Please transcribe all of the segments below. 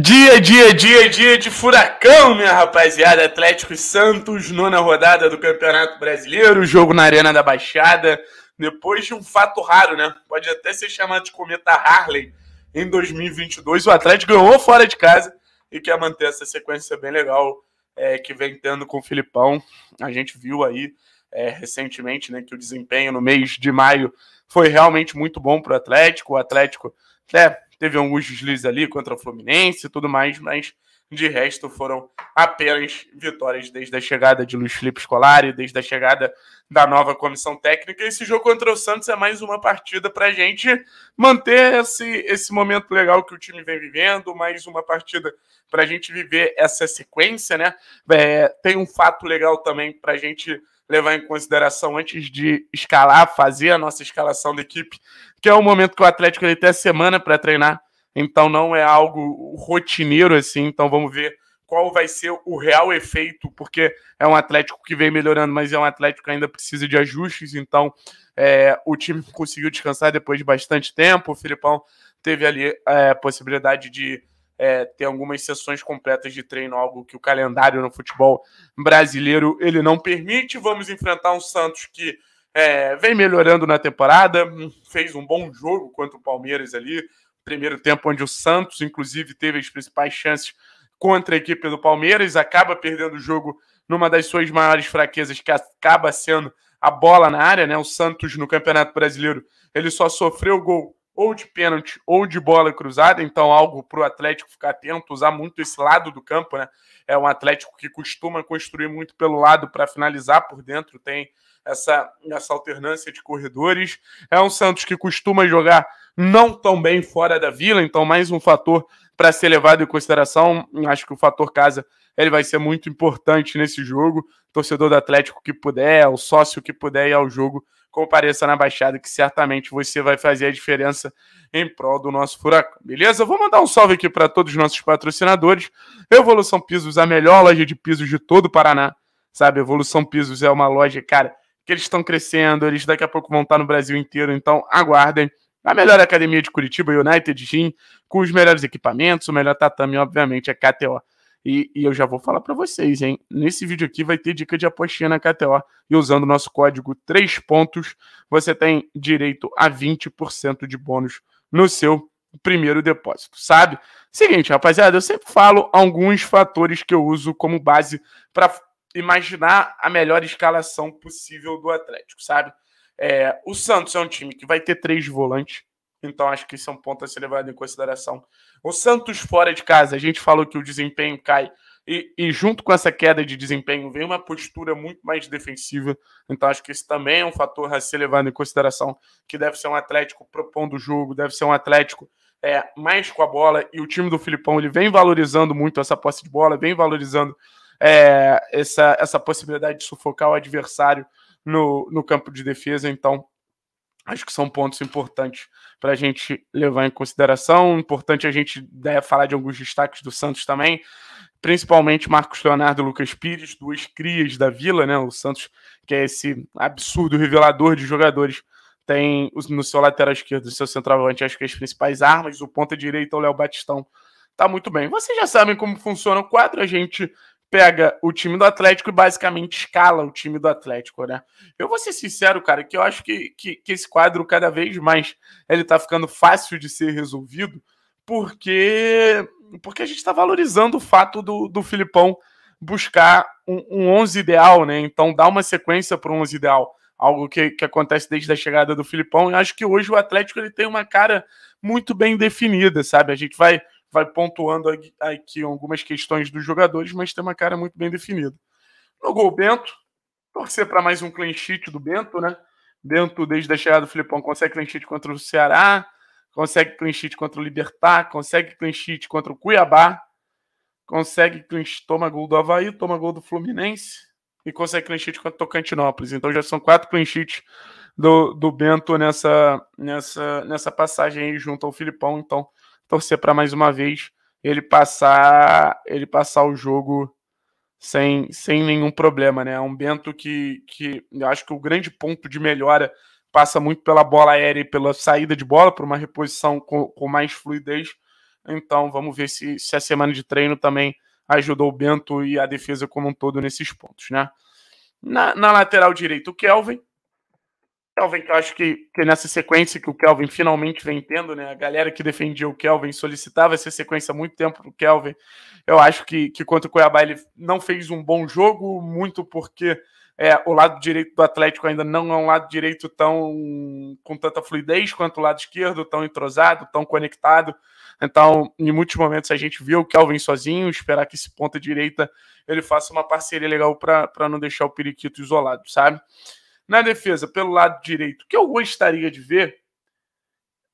Dia, dia, dia, dia de furacão, minha rapaziada. Atlético e Santos, nona rodada do Campeonato Brasileiro, jogo na Arena da Baixada. Depois de um fato raro, né? Pode até ser chamado de cometa Harley em 2022. O Atlético ganhou fora de casa e quer manter essa sequência bem legal é, que vem tendo com o Filipão. A gente viu aí é, recentemente né, que o desempenho no mês de maio foi realmente muito bom para o Atlético. O Atlético né? teve alguns deslizes ali contra o Fluminense e tudo mais, mas de resto foram apenas vitórias desde a chegada de Luiz Felipe Scolari, desde a chegada da nova comissão técnica. Esse jogo contra o Santos é mais uma partida para a gente manter esse, esse momento legal que o time vem vivendo, mais uma partida para a gente viver essa sequência, né? É, tem um fato legal também para a gente levar em consideração antes de escalar, fazer a nossa escalação da equipe, que é o momento que o Atlético ele tem a semana para treinar, então não é algo rotineiro assim, então vamos ver qual vai ser o real efeito, porque é um Atlético que vem melhorando, mas é um Atlético que ainda precisa de ajustes, então é, o time conseguiu descansar depois de bastante tempo, o Filipão teve ali é, a possibilidade de é, ter algumas sessões completas de treino, algo que o calendário no futebol brasileiro ele não permite. Vamos enfrentar um Santos que é, vem melhorando na temporada, hum, fez um bom jogo contra o Palmeiras ali, primeiro tempo onde o Santos, inclusive, teve as principais chances contra a equipe do Palmeiras, acaba perdendo o jogo numa das suas maiores fraquezas, que acaba sendo a bola na área, né? O Santos no Campeonato Brasileiro, ele só sofreu gol ou de pênalti ou de bola cruzada, então algo para o Atlético ficar atento, usar muito esse lado do campo, né? É um Atlético que costuma construir muito pelo lado para finalizar por dentro, tem essa, essa alternância de corredores. É um Santos que costuma jogar não tão bem fora da vila, então mais um fator para ser levado em consideração. Acho que o fator casa ele vai ser muito importante nesse jogo. Torcedor do Atlético que puder, o sócio que puder ir ao jogo, compareça na Baixada, que certamente você vai fazer a diferença em prol do nosso furacão. Beleza? Vou mandar um salve aqui para todos os nossos patrocinadores. Evolução Pisos, a melhor loja de pisos de todo o Paraná. Sabe, Evolução Pisos é uma loja, cara, que eles estão crescendo, eles daqui a pouco vão estar no Brasil inteiro, então aguardem a melhor academia de Curitiba, United Gym, com os melhores equipamentos, o melhor tatame, obviamente, é KTO. E, e eu já vou falar para vocês, hein? Nesse vídeo aqui vai ter dica de apostinha na KTO e usando o nosso código 3 pontos, você tem direito a 20% de bônus no seu primeiro depósito, sabe? Seguinte, rapaziada, eu sempre falo alguns fatores que eu uso como base para imaginar a melhor escalação possível do Atlético, sabe? É, o Santos é um time que vai ter três volantes, então acho que isso é um ponto a ser levado em consideração. O Santos fora de casa, a gente falou que o desempenho cai, e, e junto com essa queda de desempenho vem uma postura muito mais defensiva, então acho que isso também é um fator a ser levado em consideração, que deve ser um Atlético propondo o jogo, deve ser um Atlético é, mais com a bola, e o time do Filipão ele vem valorizando muito essa posse de bola, vem valorizando é, essa, essa possibilidade de sufocar o adversário no, no campo de defesa. Então, acho que são pontos importantes para a gente levar em consideração. Importante a gente né, falar de alguns destaques do Santos também, principalmente Marcos Leonardo e Lucas Pires, duas crias da Vila, né? O Santos, que é esse absurdo revelador de jogadores, tem no seu lateral esquerdo, no seu centroavante, acho que as principais armas, o ponta direita, o Léo Batistão, tá muito bem. Vocês já sabem como funciona o quadro, a gente pega o time do Atlético e basicamente escala o time do Atlético, né? Eu vou ser sincero, cara, que eu acho que, que, que esse quadro cada vez mais ele tá ficando fácil de ser resolvido, porque porque a gente está valorizando o fato do, do Filipão buscar um, um 11 ideal, né? Então dá uma sequência para um 11 ideal, algo que, que acontece desde a chegada do Filipão. E acho que hoje o Atlético ele tem uma cara muito bem definida, sabe? A gente vai vai pontuando aqui algumas questões dos jogadores, mas tem uma cara muito bem definida. No gol, Bento. Torcer para mais um clean sheet do Bento, né? Bento, desde a chegada do Filipão, consegue clean sheet contra o Ceará, consegue clean sheet contra o Libertar, consegue clean sheet contra o Cuiabá, consegue clean sheet, toma gol do Havaí, toma gol do Fluminense e consegue clean sheet contra o Tocantinópolis. Então já são quatro clean sheets do, do Bento nessa, nessa, nessa passagem aí junto ao Filipão. Então torcer para mais uma vez ele passar ele passar o jogo sem, sem nenhum problema, né? É um Bento que, que eu acho que o grande ponto de melhora passa muito pela bola aérea e pela saída de bola, por uma reposição com, com mais fluidez. Então vamos ver se, se a semana de treino também ajudou o Bento e a defesa como um todo nesses pontos, né? Na, na lateral direita, o Kelvin, Kelvin, que eu acho que, que nessa sequência que o Kelvin finalmente vem tendo, né? A galera que defendia o Kelvin solicitava essa sequência há muito tempo O Kelvin. Eu acho que, que contra o Cuiabá ele não fez um bom jogo, muito porque é, o lado direito do Atlético ainda não é um lado direito tão com tanta fluidez quanto o lado esquerdo, tão entrosado, tão conectado. Então, em muitos momentos a gente viu o Kelvin sozinho, esperar que esse ponta direita ele faça uma parceria legal para não deixar o Periquito isolado, sabe? Na defesa, pelo lado direito, que eu gostaria de ver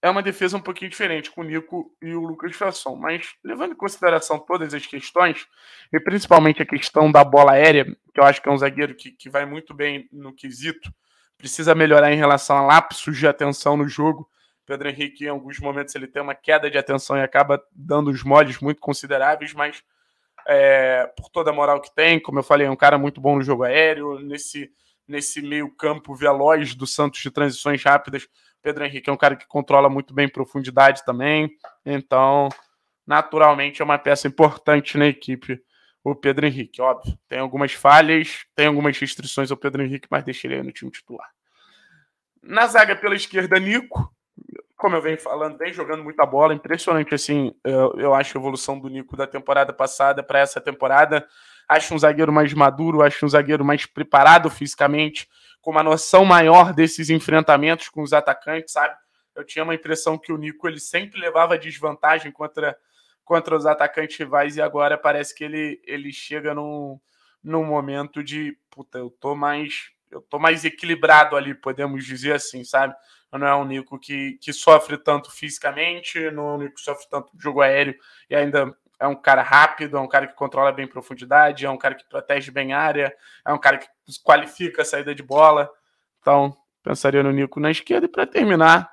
é uma defesa um pouquinho diferente com o Nico e o Lucas Frasson. Mas levando em consideração todas as questões, e principalmente a questão da bola aérea, que eu acho que é um zagueiro que, que vai muito bem no quesito, precisa melhorar em relação a lapsos de atenção no jogo. Pedro Henrique, em alguns momentos, ele tem uma queda de atenção e acaba dando os moles muito consideráveis, mas é, por toda a moral que tem, como eu falei, é um cara muito bom no jogo aéreo, nesse nesse meio-campo veloz do Santos de transições rápidas. Pedro Henrique é um cara que controla muito bem profundidade também. Então, naturalmente, é uma peça importante na equipe o Pedro Henrique. Óbvio, tem algumas falhas, tem algumas restrições ao Pedro Henrique, mas deixa ele aí no time titular. Na zaga pela esquerda, Nico como eu venho falando, vem jogando muita bola, impressionante assim. Eu, acho a evolução do Nico da temporada passada para essa temporada. Acho um zagueiro mais maduro, acho um zagueiro mais preparado fisicamente, com uma noção maior desses enfrentamentos com os atacantes, sabe? Eu tinha uma impressão que o Nico ele sempre levava desvantagem contra, contra os atacantes rivais e agora parece que ele, ele chega num, num momento de puta, eu tô mais eu tô mais equilibrado ali, podemos dizer assim, sabe? Não é um Nico que, que sofre tanto fisicamente, não é um Nico que sofre tanto jogo aéreo e ainda é um cara rápido, é um cara que controla bem profundidade, é um cara que protege bem área, é um cara que qualifica a saída de bola. Então, pensaria no Nico na esquerda. E para terminar,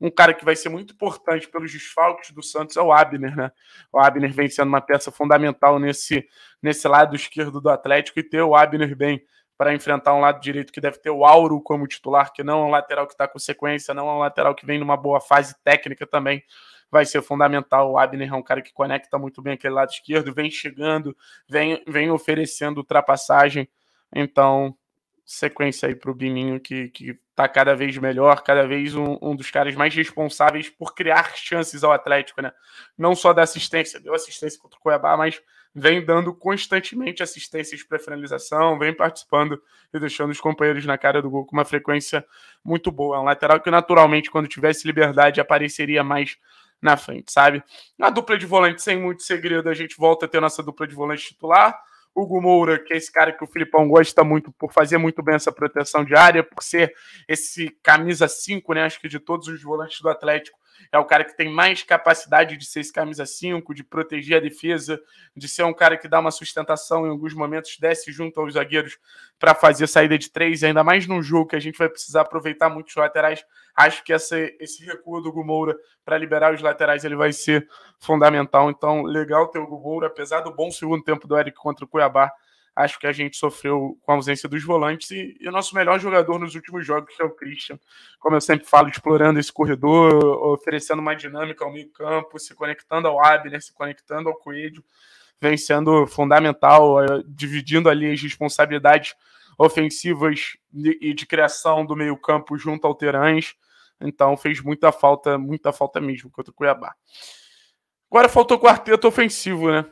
um cara que vai ser muito importante pelos desfalques do Santos é o Abner, né? O Abner vem sendo uma peça fundamental nesse, nesse lado esquerdo do Atlético e ter o Abner bem para enfrentar um lado direito que deve ter o Auro como titular, que não é um lateral que está com sequência, não é um lateral que vem numa boa fase técnica também. Vai ser fundamental. O Abner é um cara que conecta muito bem aquele lado esquerdo, vem chegando, vem, vem oferecendo ultrapassagem. Então, sequência aí para o Bininho, que, que tá cada vez melhor, cada vez um, um, dos caras mais responsáveis por criar chances ao Atlético, né? Não só da assistência, deu assistência contra o Cuiabá, mas vem dando constantemente assistências para finalização, vem participando e deixando os companheiros na cara do gol com uma frequência muito boa. É um lateral que, naturalmente, quando tivesse liberdade, apareceria mais na frente, sabe? Na dupla de volante, sem muito segredo, a gente volta a ter nossa dupla de volante titular. Hugo Moura, que é esse cara que o Filipão gosta muito por fazer muito bem essa proteção de área, por ser esse camisa 5, né? Acho que de todos os volantes do Atlético, é o cara que tem mais capacidade de ser esse camisa 5, de proteger a defesa, de ser um cara que dá uma sustentação em alguns momentos, desce junto aos zagueiros para fazer saída de três, ainda mais num jogo que a gente vai precisar aproveitar muitos laterais. Acho que essa, esse recuo do Gumoura para liberar os laterais ele vai ser fundamental. Então, legal ter o Gumoura, apesar do bom segundo tempo do Eric contra o Cuiabá Acho que a gente sofreu com a ausência dos volantes e, e o nosso melhor jogador nos últimos jogos, que é o Christian, como eu sempre falo, explorando esse corredor, oferecendo uma dinâmica ao meio-campo, se conectando ao Abner, se conectando ao Coelho, vem sendo fundamental, eh, dividindo ali as responsabilidades ofensivas e de criação do meio-campo junto ao Terãs. Então fez muita falta, muita falta mesmo contra o Cuiabá. Agora faltou o quarteto ofensivo, né?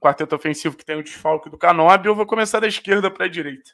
quarteto ofensivo que tem o desfalque do Canob, eu vou começar da esquerda para a direita.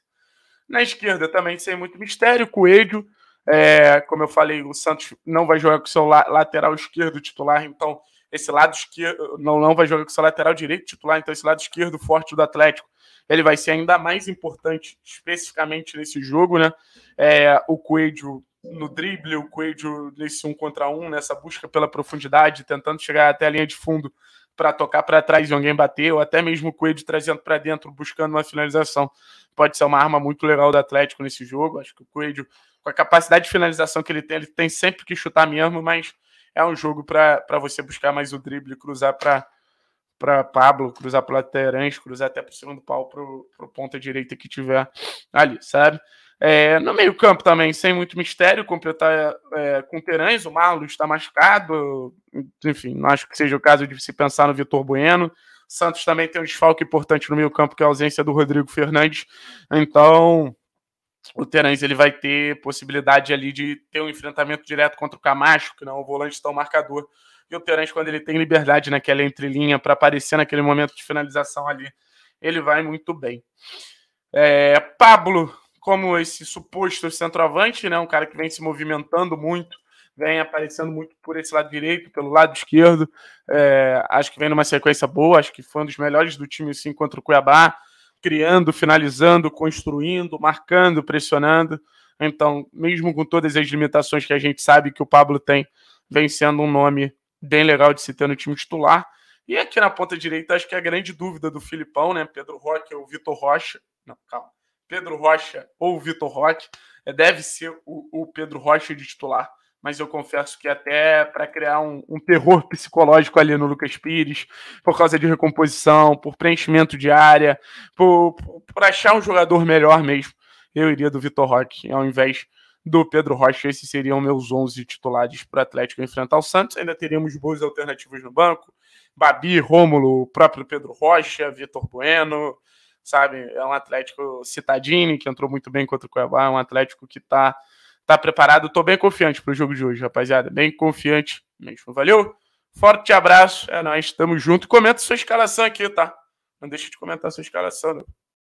Na esquerda também sem muito mistério, Coelho, é, como eu falei, o Santos não vai jogar com seu lateral esquerdo titular, então esse lado esquerdo não, não vai jogar com seu lateral direito titular, então esse lado esquerdo forte do Atlético ele vai ser ainda mais importante, especificamente nesse jogo, né? É, o Coelho no drible, o Coelho nesse um contra um, nessa busca pela profundidade, tentando chegar até a linha de fundo, para tocar para trás e alguém bater, ou até mesmo o Coelho trazendo para dentro, buscando uma finalização. Pode ser uma arma muito legal do Atlético nesse jogo. Acho que o Coelho, com a capacidade de finalização que ele tem, ele tem sempre que chutar mesmo, mas é um jogo para você buscar mais o drible, cruzar para para Pablo, cruzar para o Terence, cruzar até para o segundo pau, para o ponta direita que tiver ali, sabe? É, no meio-campo também, sem muito mistério, completar é, com Terães, o Marlos está machucado, enfim, não acho que seja o caso de se pensar no Vitor Bueno. Santos também tem um desfalque importante no meio-campo, que é a ausência do Rodrigo Fernandes. Então, o Terães ele vai ter possibilidade ali de ter um enfrentamento direto contra o Camacho, que não é um volante tão marcador. E o Terães, quando ele tem liberdade naquela entrelinha para aparecer naquele momento de finalização ali, ele vai muito bem. É, Pablo como esse suposto centroavante, né? Um cara que vem se movimentando muito, vem aparecendo muito por esse lado direito, pelo lado esquerdo. É, acho que vem numa sequência boa, acho que foi um dos melhores do time assim, contra o Cuiabá, criando, finalizando, construindo, marcando, pressionando. Então, mesmo com todas as limitações que a gente sabe que o Pablo tem, vem sendo um nome bem legal de se ter no time titular. E aqui na ponta direita, acho que é a grande dúvida do Filipão, né? Pedro Roque ou Vitor Rocha. Não, calma. Pedro Rocha ou Vitor Roque. É, deve ser o, o, Pedro Rocha de titular, mas eu confesso que até para criar um, um, terror psicológico ali no Lucas Pires, por causa de recomposição, por preenchimento de área, por, por, por achar um jogador melhor mesmo, eu iria do Vitor Roque ao invés do Pedro Rocha. Esses seriam meus 11 titulares para o Atlético enfrentar o Santos. Ainda teríamos boas alternativas no banco. Babi, Rômulo, o próprio Pedro Rocha, Vitor Bueno, sabe? É um Atlético citadinho que entrou muito bem contra o Cuiabá, é um Atlético que tá, tá preparado. Tô bem confiante pro jogo de hoje, rapaziada. Bem confiante mesmo. Valeu? Forte abraço, é nóis, tamo junto. Comenta sua escalação aqui, tá? Não deixa de comentar sua escalação, não.